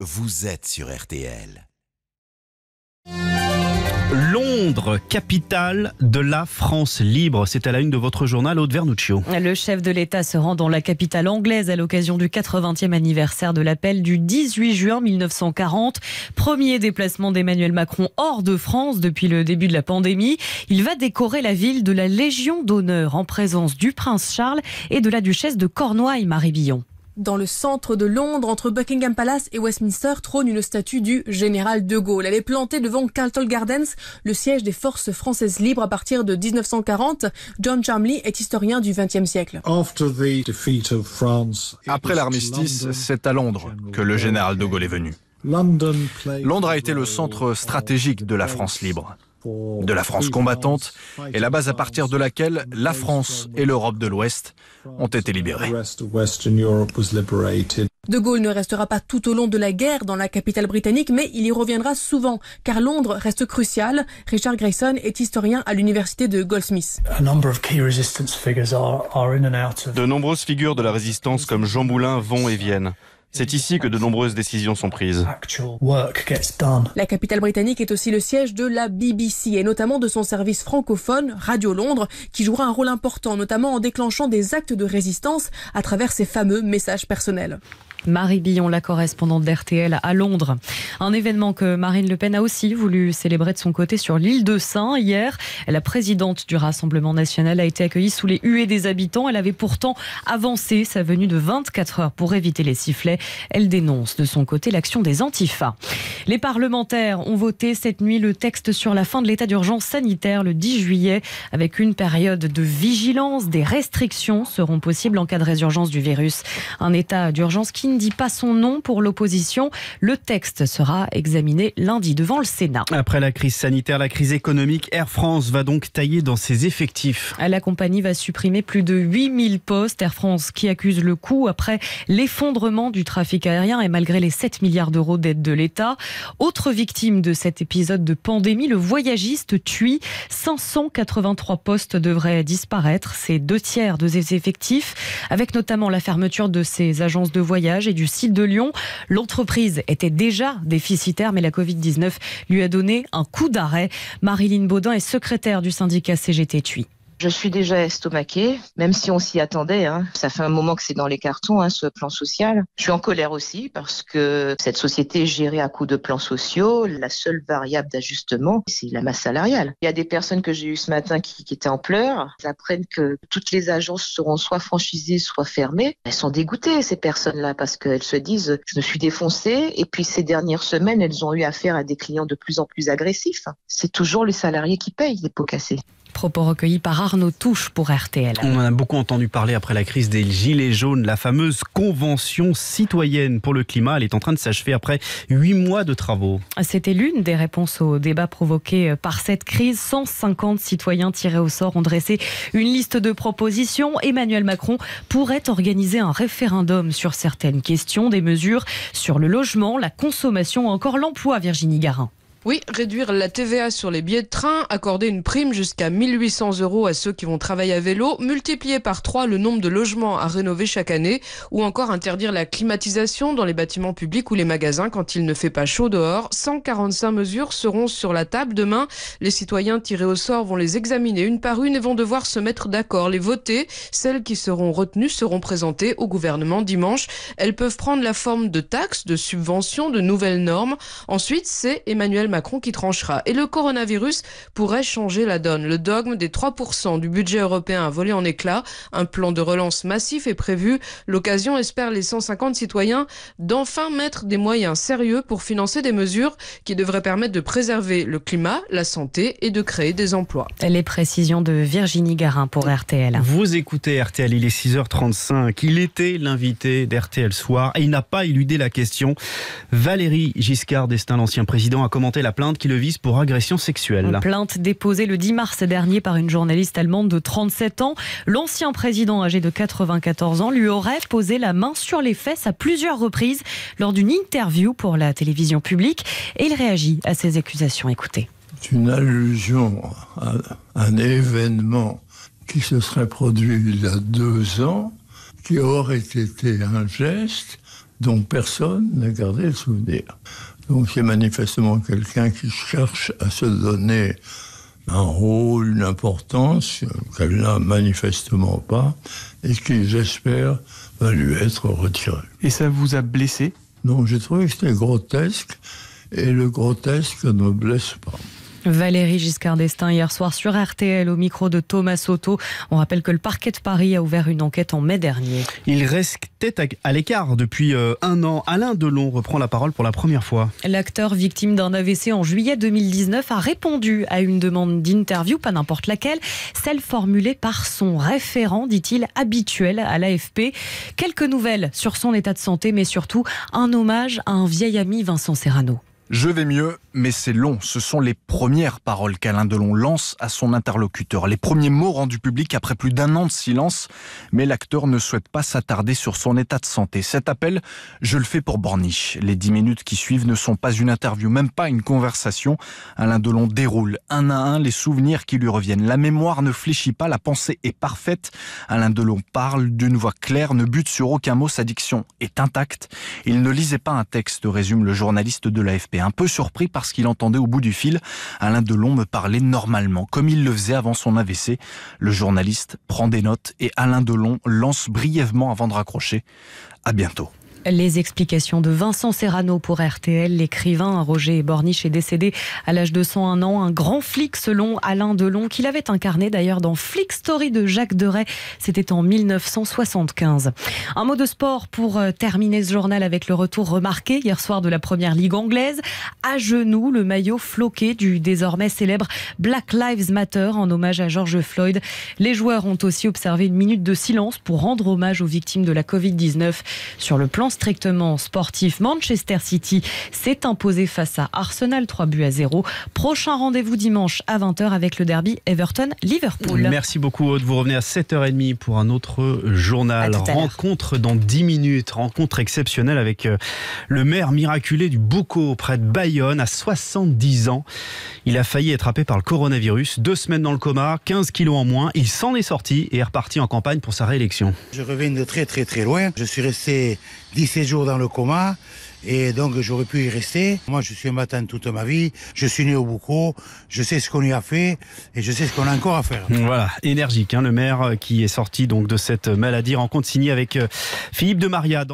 Vous êtes sur RTL. Londres, capitale de la France libre. C'est à la une de votre journal, Aude Vernuccio. Le chef de l'État se rend dans la capitale anglaise à l'occasion du 80e anniversaire de l'appel du 18 juin 1940. Premier déplacement d'Emmanuel Macron hors de France depuis le début de la pandémie. Il va décorer la ville de la Légion d'honneur en présence du prince Charles et de la duchesse de Cornouailles, Marie Billon. Dans le centre de Londres, entre Buckingham Palace et Westminster, trône une statue du général de Gaulle. Elle est plantée devant Carlton Gardens, le siège des forces françaises libres à partir de 1940. John Charmley est historien du XXe siècle. Après l'armistice, c'est à Londres que le général de Gaulle est venu. Londres a été le centre stratégique de la France libre de la France combattante et la base à partir de laquelle la France et l'Europe de l'Ouest ont été libérées. De Gaulle ne restera pas tout au long de la guerre dans la capitale britannique, mais il y reviendra souvent, car Londres reste crucial. Richard Grayson est historien à l'université de Goldsmith. De nombreuses figures de la résistance comme Jean Moulin vont et viennent. C'est ici que de nombreuses décisions sont prises. La capitale britannique est aussi le siège de la BBC et notamment de son service francophone Radio Londres qui jouera un rôle important notamment en déclenchant des actes de résistance à travers ses fameux messages personnels. Marie Billon, la correspondante d'RTL à Londres. Un événement que Marine Le Pen a aussi voulu célébrer de son côté sur l'île de Saint hier. La présidente du Rassemblement national a été accueillie sous les huées des habitants. Elle avait pourtant avancé sa venue de 24 heures pour éviter les sifflets. Elle dénonce de son côté l'action des antifas. Les parlementaires ont voté cette nuit le texte sur la fin de l'état d'urgence sanitaire le 10 juillet avec une période de vigilance. Des restrictions seront possibles en cas de résurgence du virus. Un état d'urgence qui ne dit pas son nom pour l'opposition. Le texte sera examiné lundi devant le Sénat. Après la crise sanitaire, la crise économique, Air France va donc tailler dans ses effectifs. La compagnie va supprimer plus de 8000 postes. Air France qui accuse le coup après l'effondrement du trafic aérien et malgré les 7 milliards d'euros d'aide de l'État. Autre victime de cet épisode de pandémie, le voyagiste TUI. 583 postes devraient disparaître. C'est deux tiers de ses effectifs, avec notamment la fermeture de ses agences de voyage et du site de Lyon. L'entreprise était déjà déficitaire, mais la Covid-19 lui a donné un coup d'arrêt. Marilyn Baudin est secrétaire du syndicat CGT TUI. Je suis déjà estomaquée, même si on s'y attendait. Hein. Ça fait un moment que c'est dans les cartons, hein, ce plan social. Je suis en colère aussi parce que cette société est gérée à coup de plans sociaux. La seule variable d'ajustement, c'est la masse salariale. Il y a des personnes que j'ai eues ce matin qui, qui étaient en pleurs. Elles apprennent que toutes les agences seront soit franchisées, soit fermées. Elles sont dégoûtées, ces personnes-là, parce qu'elles se disent, je me suis défoncée. Et puis ces dernières semaines, elles ont eu affaire à des clients de plus en plus agressifs. C'est toujours les salariés qui payent les pots cassés. Propos recueillis par Arnaud Touche pour RTL. On en a beaucoup entendu parler après la crise des Gilets jaunes. La fameuse Convention citoyenne pour le climat, elle est en train de s'achever après huit mois de travaux. C'était l'une des réponses au débat provoqué euh, par cette crise. 150 citoyens tirés au sort ont dressé une liste de propositions. Emmanuel Macron pourrait organiser un référendum sur certaines questions, des mesures sur le logement, la consommation ou encore l'emploi, Virginie Garin. Oui, réduire la TVA sur les billets de train, accorder une prime jusqu'à 1800 euros à ceux qui vont travailler à vélo, multiplier par trois le nombre de logements à rénover chaque année, ou encore interdire la climatisation dans les bâtiments publics ou les magasins quand il ne fait pas chaud dehors. 145 mesures seront sur la table demain. Les citoyens tirés au sort vont les examiner une par une et vont devoir se mettre d'accord, les voter. Celles qui seront retenues seront présentées au gouvernement dimanche. Elles peuvent prendre la forme de taxes, de subventions, de nouvelles normes. Ensuite, c'est Emmanuel Macron Macron qui tranchera. Et le coronavirus pourrait changer la donne. Le dogme des 3% du budget européen a volé en éclats. Un plan de relance massif est prévu. L'occasion espère les 150 citoyens d'enfin mettre des moyens sérieux pour financer des mesures qui devraient permettre de préserver le climat, la santé et de créer des emplois. Les précisions de Virginie Garin pour RTL. Vous écoutez RTL, il est 6h35. Il était l'invité d'RTL Soir et il n'a pas éludé la question. Valérie Giscard d'Estaing, l'ancien président, a commenté la la plainte qui le vise pour agression sexuelle. Une plainte déposée le 10 mars dernier par une journaliste allemande de 37 ans. L'ancien président âgé de 94 ans lui aurait posé la main sur les fesses à plusieurs reprises lors d'une interview pour la télévision publique et il réagit à ces accusations. Écoutez. C'est une allusion à un événement qui se serait produit il y a deux ans, qui aurait été un geste dont personne n'a gardé le souvenir. Donc c'est manifestement quelqu'un qui cherche à se donner un rôle, une importance qu'elle n'a manifestement pas et qui, j'espère, va lui être retiré. Et ça vous a blessé Non, j'ai trouvé que c'était grotesque et le grotesque ne blesse pas. Valérie Giscard d'Estaing hier soir sur RTL au micro de Thomas Soto. On rappelle que le parquet de Paris a ouvert une enquête en mai dernier. Il reste tête à l'écart depuis euh, un an. Alain Delon reprend la parole pour la première fois. L'acteur victime d'un AVC en juillet 2019 a répondu à une demande d'interview, pas n'importe laquelle, celle formulée par son référent, dit-il, habituel à l'AFP. Quelques nouvelles sur son état de santé, mais surtout un hommage à un vieil ami Vincent Serrano. Je vais mieux, mais c'est long. Ce sont les premières paroles qu'Alain Delon lance à son interlocuteur, les premiers mots rendus publics après plus d'un an de silence, mais l'acteur ne souhaite pas s'attarder sur son état de santé. Cet appel, je le fais pour Borniche. Les dix minutes qui suivent ne sont pas une interview, même pas une conversation. Alain Delon déroule un à un les souvenirs qui lui reviennent. La mémoire ne fléchit pas, la pensée est parfaite. Alain Delon parle d'une voix claire, ne bute sur aucun mot, sa diction est intacte. Il ne lisait pas un texte, résume le journaliste de l'AFP, un peu surpris par qu'il entendait au bout du fil Alain Delon me parlait normalement, comme il le faisait avant son AVC. Le journaliste prend des notes et Alain Delon lance brièvement avant de raccrocher. À bientôt. Les explications de Vincent Serrano pour RTL, l'écrivain Roger Borniche est décédé à l'âge de 101 ans, un grand flic selon Alain Delon, qu'il avait incarné d'ailleurs dans Flick Story de Jacques Deray, c'était en 1975. Un mot de sport pour euh, terminer ce journal avec le retour remarqué hier soir de la première ligue anglaise. À genoux, le maillot floqué du désormais célèbre Black Lives Matter en hommage à George Floyd. Les joueurs ont aussi observé une minute de silence pour rendre hommage aux victimes de la Covid-19 sur le plan strictement sportif, Manchester City s'est imposé face à Arsenal 3 buts à 0. Prochain rendez-vous dimanche à 20h avec le derby Everton-Liverpool. Merci beaucoup Aude, vous revenez à 7h30 pour un autre journal. Rencontre dans 10 minutes, rencontre exceptionnelle avec euh, le maire miraculé du Boucau près de Bayonne à 70 ans. Il a failli être attrapé par le coronavirus, deux semaines dans le coma, 15 kilos en moins, il s'en est sorti et est reparti en campagne pour sa réélection. Je reviens de très très très loin, je suis resté 17 jours dans le coma. Et donc j'aurais pu y rester. Moi je suis un matin toute ma vie, je suis né au Boucau, je sais ce qu'on y a fait et je sais ce qu'on a encore à faire. Voilà, énergique, hein, le maire qui est sorti donc de cette maladie, rencontre signée avec euh, Philippe de Maria.